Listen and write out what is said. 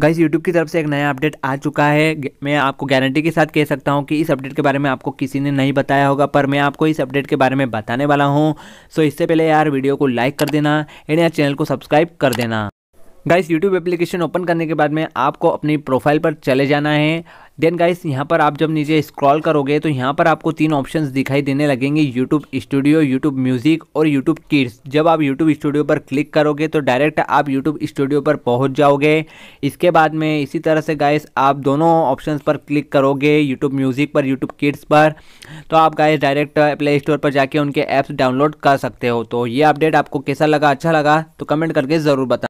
guys YouTube की तरफ से एक नया अपडेट आ चुका है मैं आपको गारंटी के साथ कह सकता हूं कि इस अपडेट के बारे में आपको किसी ने नहीं बताया होगा पर मैं आपको इस अपडेट के बारे में बताने वाला हूं सो इससे पहले यार वीडियो को लाइक कर देना एंड यार चैनल को सब्सक्राइब कर देना गाइस यूट्यूब एप्लीकेशन ओपन करने के बाद में आपको अपनी प्रोफाइल पर चले जाना है देन गाइस यहाँ पर आप जब नीचे स्क्रॉल करोगे तो यहाँ पर आपको तीन ऑप्शन दिखाई देने लगेंगे यूट्यूब स्टूडियो यूट्यूब म्यूजिक और यूट्यूब किड्स जब आप यूट्यूब स्टूडियो पर क्लिक करोगे तो डायरेक्ट आप यूट्यूब स्टूडियो पर पहुँच जाओगे इसके बाद में इसी तरह से गाइस आप दोनों ऑप्शन पर क्लिक करोगे यूट्यूब म्यूजिक पर यूट्यूब किड्स पर तो आप गाइस डायरेक्ट प्ले स्टोर पर जाके उनके ऐप्स डाउनलोड कर सकते हो तो ये अपडेट आपको कैसा लगा अच्छा लगा तो कमेंट करके ज़रूर बता